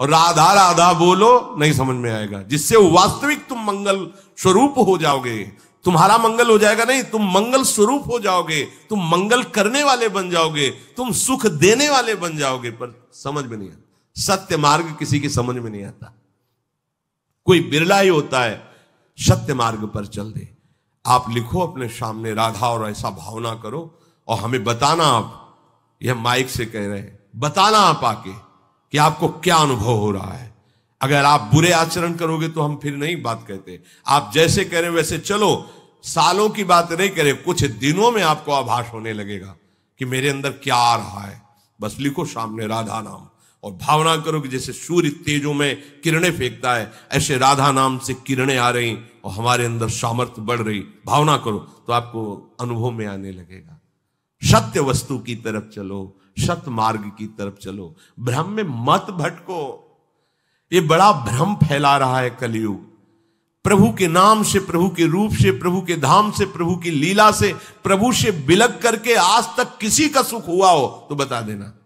और राधा राधा बोलो नहीं समझ में आएगा जिससे वास्तविक तुम मंगल स्वरूप हो जाओगे तुम्हारा मंगल हो जाएगा नहीं तुम मंगल स्वरूप हो जाओगे तुम मंगल करने वाले बन जाओगे तुम सुख देने वाले बन जाओगे पर समझ में नहीं आता सत्य मार्ग किसी की समझ में नहीं आता कोई बिरला ही होता है सत्य मार्ग पर चल दे आप लिखो अपने सामने राधा और ऐसा भावना करो और हमें बताना आप यह माइक से कह रहे हैं बताना आप आके कि आपको क्या अनुभव हो रहा है अगर आप बुरे आचरण करोगे तो हम फिर नहीं बात कहते आप जैसे कह रहे वैसे चलो सालों की बात नहीं करें कुछ दिनों में आपको आभास होने लगेगा कि मेरे अंदर क्या आ रहा है बस लिखो सामने राधा नाम और भावना करो कि जैसे सूर्य तेजों में किरणें फेंकता है ऐसे राधा नाम से किरणें आ रही और हमारे अंदर सामर्थ्य बढ़ रही भावना करो तो आपको अनुभव में आने लगेगा सत्य वस्तु की तरफ चलो सत मार्ग की तरफ चलो भ्रम में मत भटको ये बड़ा भ्रम फैला रहा है कलयुग प्रभु के नाम से प्रभु के रूप से प्रभु के धाम से प्रभु की लीला से प्रभु से बिलक करके आज तक किसी का सुख हुआ हो तो बता देना